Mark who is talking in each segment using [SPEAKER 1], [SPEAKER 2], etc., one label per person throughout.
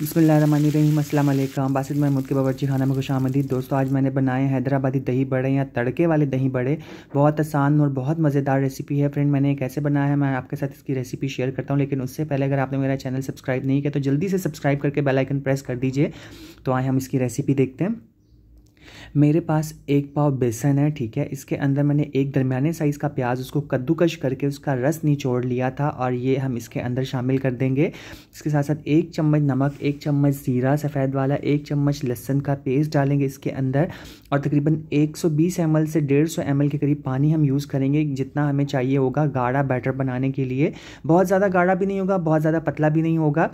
[SPEAKER 1] बसमीम बासित महमूद के बावरची खाना में खुश आमदी दोस्तों आज मैंने बनाए हैं हैदराबादी दही बड़े या तड़के वाले दही बड़े बहुत आसान और बहुत मज़ेदार रेसिपी है फ्रेंड मैंने कैसे बनाया है मैं आपके साथ इसकी रेसिपी शेयर करता हूँ लेकिन उससे पहले अगर आपने मेरा चैनल सब्सक्राइब नहीं किया तो जल्दी से सब्सक्राइब करके बेलाइकन प्रेस कर दीजिए तो आए हम इसकी रेसिपी देखते हैं मेरे पास एक पाव बेसन है ठीक है इसके अंदर मैंने एक दरमियाने साइज़ का प्याज उसको कद्दूकश करके उसका रस निचोड़ लिया था और ये हम इसके अंदर शामिल कर देंगे इसके साथ साथ एक चम्मच नमक एक चम्मच ज़ीरा सफ़ेद वाला एक चम्मच लहसन का पेस्ट डालेंगे इसके अंदर और तकरीबन 120 सौ से 150 सौ के करीब पानी हम यूज़ करेंगे जितना हमें चाहिए होगा गाढ़ा बैटर बनाने के लिए बहुत ज़्यादा गाढ़ा भी नहीं होगा बहुत ज़्यादा पतला भी नहीं होगा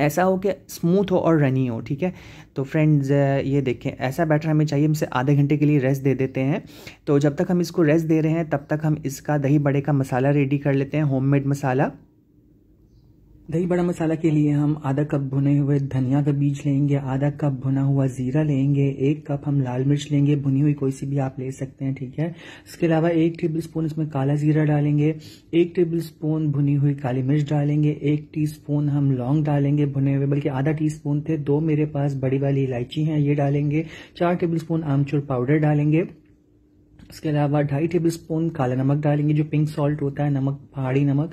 [SPEAKER 1] ऐसा हो कि स्मूथ हो और रनी हो ठीक है तो फ्रेंड्स ये देखें ऐसा बैटर हमें चाहिए हमसे आधे घंटे के लिए रेस्ट दे देते हैं तो जब तक हम इसको रेस्ट दे रहे हैं तब तक हम इसका दही बड़े का मसाला रेडी कर लेते हैं होममेड मसाला दही बड़ा मसाला के लिए हम आधा कप भुने हुए धनिया का बीज लेंगे आधा कप भुना हुआ जीरा लेंगे एक कप हम लाल मिर्च लेंगे भुनी हुई कोई सी भी आप ले सकते हैं ठीक है इसके अलावा एक टेबल स्पून इसमें काला जीरा डालेंगे एक टेबल स्पून भुनी हुई काली मिर्च डालेंगे एक टीस्पून हम लौंग डालेंगे भुने हुए बल्कि आधा टी थे दो मेरे पास बड़ी वाली इलायची है ये डालेंगे चार टेबल स्पून आमचूर पाउडर डालेंगे इसके अलावा ढाई टेबल स्पून काला नमक डालेंगे जो पिंक सॉल्ट होता है नमक पहाड़ी नमक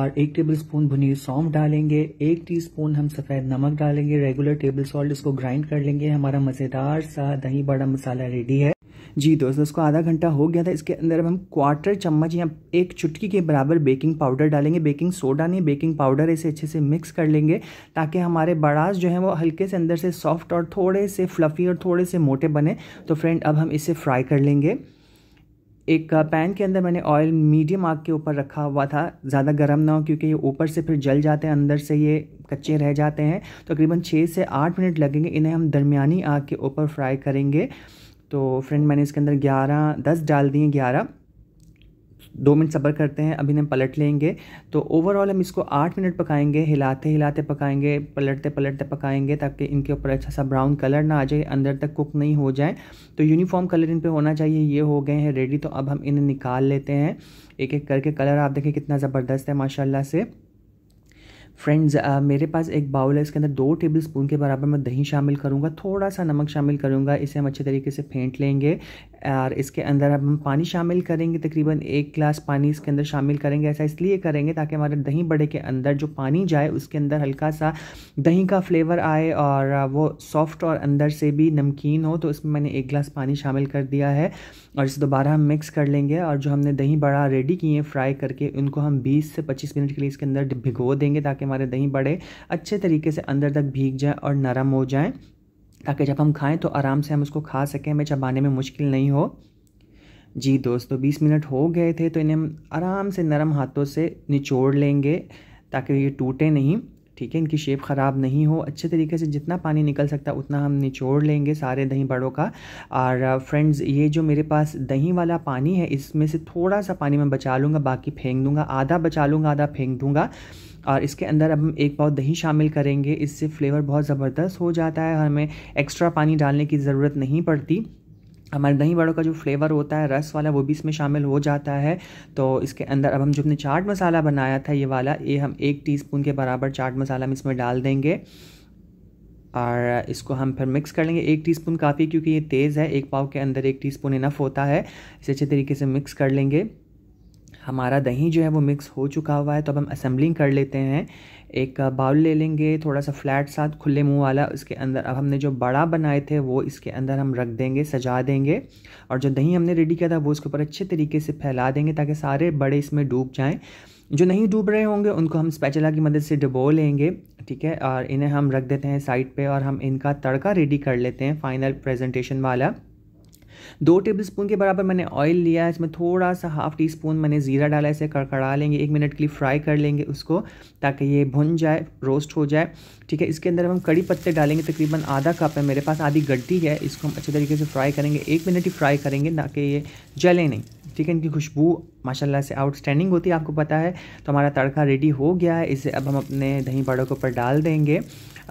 [SPEAKER 1] और एक टेबल स्पून भुनी सौंफ डालेंगे एक टीस्पून हम सफ़ेद नमक डालेंगे रेगुलर टेबल सॉल्ट इसको ग्राइंड कर लेंगे हमारा मज़ेदार सा दही बड़ा मसाला रेडी है जी दोस्तों इसको आधा घंटा हो गया था इसके अंदर अब हम क्वार्टर चम्मच या एक चुटकी के बराबर बेकिंग पाउडर डालेंगे बेकिंग सोडा नहीं बेकिंग पाउडर इसे अच्छे से मिक्स कर लेंगे ताकि हमारे बड़ास जो है वो हल्के से अंदर से सॉफ्ट और थोड़े से फ्लफ़ी और थोड़े से मोटे बने तो फ्रेंड अब हम इसे फ्राई कर लेंगे एक पैन के अंदर मैंने ऑयल मीडियम आग के ऊपर रखा हुआ था ज़्यादा गर्म ना हो क्योंकि ये ऊपर से फिर जल जाते हैं अंदर से ये कच्चे रह जाते हैं तो तकरीबन छः से आठ मिनट लगेंगे इन्हें हम दरमियानी आग के ऊपर फ्राई करेंगे तो फ्रेंड मैंने इसके अंदर ग्यारह दस डाल दिए ग्यारह दो मिनट सब्र करते हैं अभी हम पलट लेंगे तो ओवरऑल हम इसको आठ मिनट पकाएंगे हिलाते हिलाते पकाएंगे पलटते पलटते पकाएंगे ताकि इनके ऊपर अच्छा सा ब्राउन कलर ना आ जाए अंदर तक कुक नहीं हो जाए तो यूनिफॉर्म कलर इन पर होना चाहिए ये हो गए हैं रेडी तो अब हम इन्हें निकाल लेते हैं एक एक करके कलर आप देखें कितना ज़बरदस्त है माशाला से फ्रेंड्स uh, मेरे पास एक बाउल है इसके अंदर दो टेबल स्पून के बराबर मैं दही शामिल करूँगा थोड़ा सा नमक शामिल करूँगा इसे हम अच्छे तरीके से फेंट लेंगे और इसके अंदर अब हम पानी शामिल करेंगे तकरीबन एक गिलास पानी इसके अंदर शामिल करेंगे ऐसा इसलिए करेंगे ताकि हमारे दही बड़े के अंदर जो पानी जाए उसके अंदर हल्का सा दही का फ्लेवर आए और वो सॉफ्ट और अंदर से भी नमकीन हो तो इसमें मैंने एक गिलास पानी शामिल कर दिया है और इसे दोबारा हम मिक्स कर लेंगे और जो हमने दही बड़ा रेडी किए फ्राई करके उनको हम बीस से पच्चीस मिनट के लिए इसके अंदर भिगो देंगे ताकि हमारे दही बड़े अच्छे तरीके से अंदर तक भीग जाए और नरम हो जाए ताकि जब हम खाएँ तो आराम से हम उसको खा सकें हमें चबाने में मुश्किल नहीं हो जी दोस्तों तो बीस मिनट हो गए थे तो इन्हें हम आराम से नरम हाथों से निचोड़ लेंगे ताकि ये टूटे नहीं ठीक है इनकी शेप ख़राब नहीं हो अच्छे तरीके से जितना पानी निकल सकता है उतना हम निचोड़ लेंगे सारे दही बड़ों का और फ्रेंड्स ये जो मेरे पास दही वाला पानी है इसमें से थोड़ा सा पानी मैं बचा लूँगा बाकी फेंक दूँगा आधा बचा लूँगा आधा फेंक दूँगा और इसके अंदर अब हम एक पाव दही शामिल करेंगे इससे फ्लेवर बहुत ज़बरदस्त हो जाता है हमें एक्स्ट्रा पानी डालने की ज़रूरत नहीं पड़ती हमारे दही बड़ों का जो फ्लेवर होता है रस वाला वो भी इसमें शामिल हो जाता है तो इसके अंदर अब हम जो अपने चाट मसाला बनाया था ये वाला ये हम एक टीस्पून के बराबर चाट मसाला हम इसमें डाल देंगे और इसको हम फिर मिक्स कर लेंगे एक टीस्पून काफ़ी क्योंकि ये तेज़ है एक पाव के अंदर एक टीस्पून इनफ होता है इसे अच्छे तरीके से मिक्स कर लेंगे हमारा दही जो है वो मिक्स हो चुका हुआ है तो अब हम असेंबलिंग कर लेते हैं एक बाउल ले लेंगे थोड़ा सा फ्लैट साथ खुले मुंह वाला उसके अंदर अब हमने जो बड़ा बनाए थे वो इसके अंदर हम रख देंगे सजा देंगे और जो दही हमने रेडी किया था वो उसके ऊपर अच्छे तरीके से फैला देंगे ताकि सारे बड़े इसमें डूब जाएँ जो नहीं डूब रहे होंगे उनको हम स्पैचला की मदद से डुबो लेंगे ठीक है और इन्हें हम रख देते हैं साइड पे और हम इनका तड़का रेडी कर लेते हैं फाइनल प्रेजेंटेशन वाला दो टेबल स्पून के बराबर मैंने ऑयल लिया है इसमें थोड़ा सा हाफ टी स्पून मैंने ज़ीरा डाला इसे कड़कड़ा लेंगे एक मिनट के लिए फ्राई कर लेंगे उसको ताकि ये भुन जाए रोस्ट हो जाए ठीक है इसके अंदर हम कड़ी पत्ते डालेंगे तकरीबन आधा कप है मेरे पास आधी गड्ढी है इसको हम अच्छे तरीके से फ्राई करेंगे एक मिनट ही फ्राई करेंगे ना कि ये जले नहीं ठीक है इनकी खुशबू माशाल्लाह से आउटस्टैंडिंग होती है आपको पता है तो हमारा तड़का रेडी हो गया है इसे अब हम अपने दही बड़ों के ऊपर डाल देंगे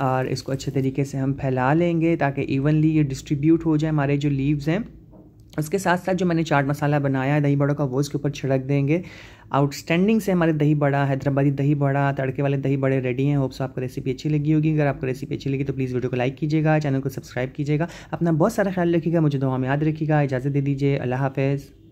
[SPEAKER 1] और इसको अच्छे तरीके से हम फैला लेंगे ताकि इवनली ये डिस्ट्रीब्यूट हो जाए हमारे जो लीव्स हैं उसके साथ साथ जो मैंने चाट मसाला बनाया है दही बड़ा का वो इसके ऊपर छिड़क देंगे आउटस्टैंडिंग से हमारे दही बड़ा हैदराबादी दही बड़ा तड़के वाले दही बड़े रेडी हैं होप्स आपको रेसिपी अच्छी लगी होगी अगर आपको रेसिपी अच्छी लगी तो प्लीज़ वीडियो को लाइक कीजिएगा चैनल को सब्सक्राइब कीजिएगा अपना बहुत सारा ख्याल रखिएगा मुझे दो हम याद रखिएगा इजाज़त दे दीजिए अल्लाह हाफिज़